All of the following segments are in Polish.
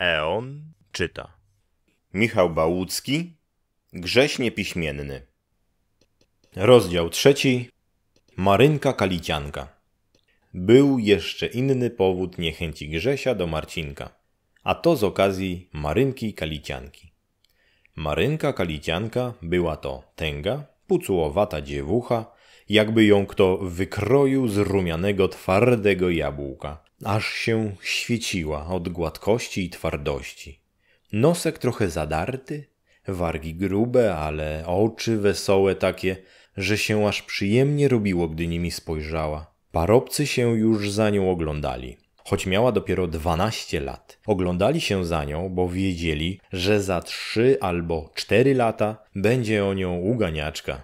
Eon czyta. Michał Bałucki, Grześnie Piśmienny. Rozdział trzeci. Marynka Kalicianka. Był jeszcze inny powód niechęci Grzesia do Marcinka, a to z okazji Marynki Kalicianki. Marynka Kalicianka była to tęga, pucułowata dziewucha, jakby ją kto wykroił z rumianego twardego jabłka – aż się świeciła od gładkości i twardości. Nosek trochę zadarty, wargi grube, ale oczy wesołe takie, że się aż przyjemnie robiło, gdy nimi spojrzała. Parobcy się już za nią oglądali. Choć miała dopiero dwanaście lat, oglądali się za nią, bo wiedzieli, że za trzy albo cztery lata będzie o nią uganiaczka.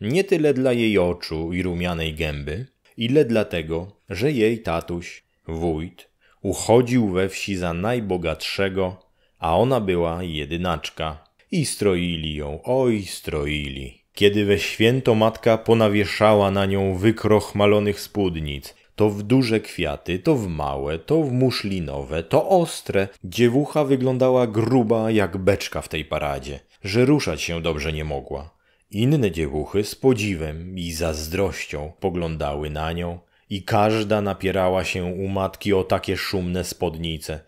Nie tyle dla jej oczu i rumianej gęby, ile dlatego, że jej tatuś wójt, uchodził we wsi za najbogatszego, a ona była jedynaczka. I stroili ją, oj, stroili. Kiedy we święto matka ponawieszała na nią wykrochmalonych spódnic, to w duże kwiaty, to w małe, to w muszlinowe, to ostre, dziewucha wyglądała gruba jak beczka w tej paradzie, że ruszać się dobrze nie mogła. Inne dziewuchy z podziwem i zazdrością poglądały na nią, i każda napierała się u matki o takie szumne spodnice,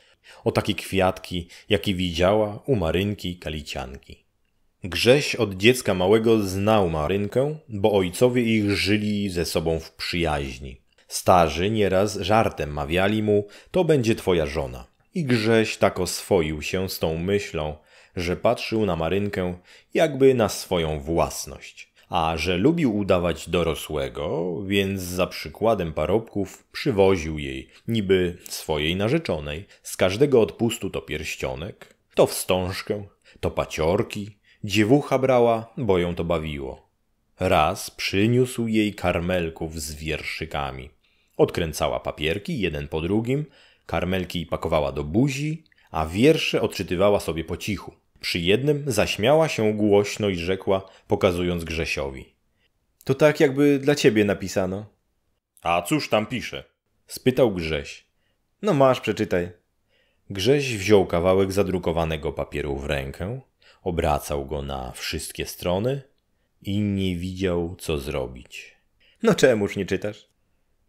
o takie kwiatki, jakie widziała u Marynki Kalicianki. Grześ od dziecka małego znał Marynkę, bo ojcowie ich żyli ze sobą w przyjaźni. Starzy nieraz żartem mawiali mu, to będzie twoja żona. I Grześ tak oswoił się z tą myślą, że patrzył na Marynkę jakby na swoją własność a że lubił udawać dorosłego, więc za przykładem parobków przywoził jej, niby swojej narzeczonej, z każdego odpustu to pierścionek, to wstążkę, to paciorki, dziewucha brała, bo ją to bawiło. Raz przyniósł jej karmelków z wierszykami. Odkręcała papierki jeden po drugim, karmelki pakowała do buzi, a wiersze odczytywała sobie po cichu. Przy jednym zaśmiała się głośno i rzekła, pokazując Grzesiowi. To tak jakby dla ciebie napisano. A cóż tam pisze? spytał Grześ. No masz, przeczytaj. Grześ wziął kawałek zadrukowanego papieru w rękę, obracał go na wszystkie strony i nie widział, co zrobić. No czemuż nie czytasz?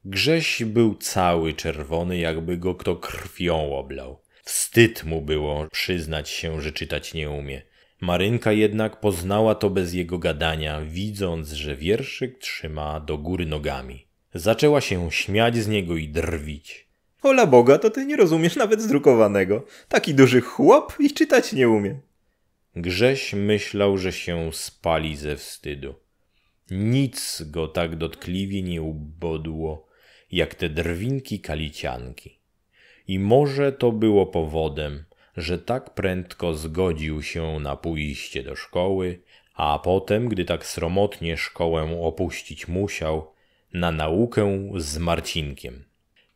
Grześ był cały czerwony, jakby go kto krwią oblał. Wstyd mu było przyznać się, że czytać nie umie. Marynka jednak poznała to bez jego gadania, widząc, że wierszyk trzyma do góry nogami. Zaczęła się śmiać z niego i drwić. Ola Boga, to ty nie rozumiesz nawet zdrukowanego. Taki duży chłop i czytać nie umie. Grześ myślał, że się spali ze wstydu. Nic go tak dotkliwie nie ubodło, jak te drwinki kalicianki. I może to było powodem, że tak prędko zgodził się na pójście do szkoły, a potem, gdy tak sromotnie szkołę opuścić musiał, na naukę z Marcinkiem.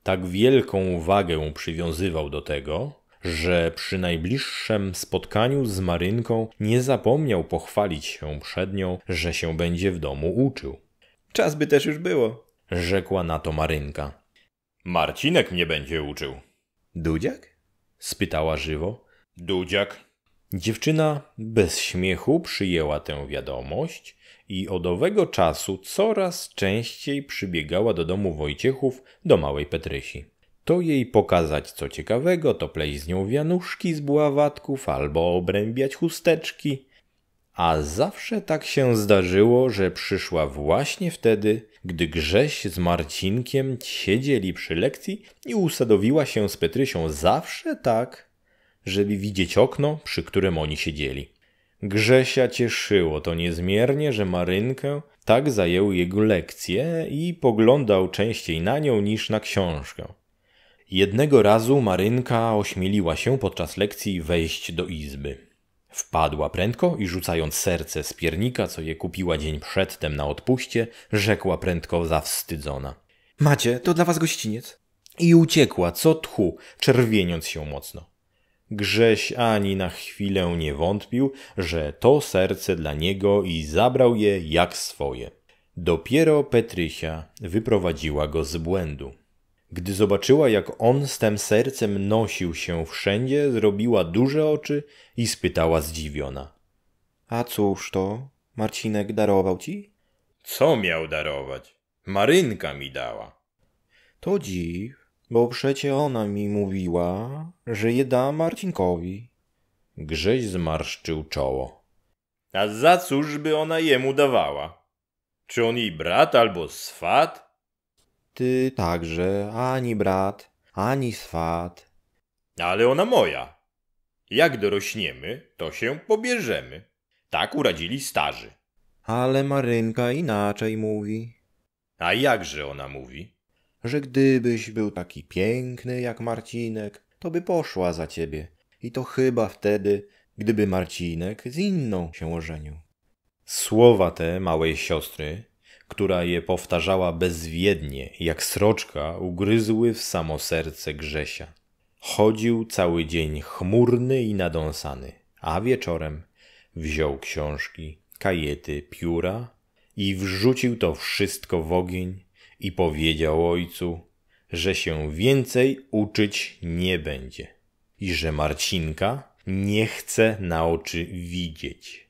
Tak wielką wagę przywiązywał do tego, że przy najbliższym spotkaniu z Marynką nie zapomniał pochwalić się przed nią, że się będzie w domu uczył. Czas by też już było, rzekła na to Marynka. Marcinek mnie będzie uczył. Dudziak? spytała żywo. Dudziak. Dziewczyna bez śmiechu przyjęła tę wiadomość i od owego czasu coraz częściej przybiegała do domu Wojciechów do małej Petrysi. To jej pokazać co ciekawego, to pleść z nią wianuszki z buławatków albo obrębiać chusteczki. A zawsze tak się zdarzyło, że przyszła właśnie wtedy, gdy Grześ z Marcinkiem siedzieli przy lekcji i usadowiła się z Petrysią zawsze tak, żeby widzieć okno, przy którym oni siedzieli. Grzesia cieszyło to niezmiernie, że Marynkę tak zajęły jego lekcje i poglądał częściej na nią niż na książkę. Jednego razu Marynka ośmieliła się podczas lekcji wejść do izby. Wpadła prędko i rzucając serce z piernika, co je kupiła dzień przedtem na odpuście, rzekła prędko zawstydzona. Macie, to dla was gościniec. I uciekła, co tchu, czerwieniąc się mocno. Grześ ani na chwilę nie wątpił, że to serce dla niego i zabrał je jak swoje. Dopiero Petrysia wyprowadziła go z błędu. Gdy zobaczyła, jak on z tym sercem nosił się wszędzie, zrobiła duże oczy i spytała zdziwiona. A cóż to? Marcinek darował ci? Co miał darować? Marynka mi dała. To dziw, bo przecie ona mi mówiła, że je da Marcinkowi. Grześ zmarszczył czoło. A za cóż by ona jemu dawała? Czy on jej brat albo swat? Ty także, ani brat, ani swat. Ale ona moja. Jak dorośniemy, to się pobierzemy. Tak uradzili starzy. Ale Marynka inaczej mówi. A jakże ona mówi? Że gdybyś był taki piękny jak Marcinek, to by poszła za ciebie. I to chyba wtedy, gdyby Marcinek z inną się ożenił. Słowa te małej siostry która je powtarzała bezwiednie, jak sroczka, ugryzły w samo serce Grzesia. Chodził cały dzień chmurny i nadąsany, a wieczorem wziął książki, kajety, pióra i wrzucił to wszystko w ogień i powiedział ojcu, że się więcej uczyć nie będzie i że Marcinka nie chce na oczy widzieć.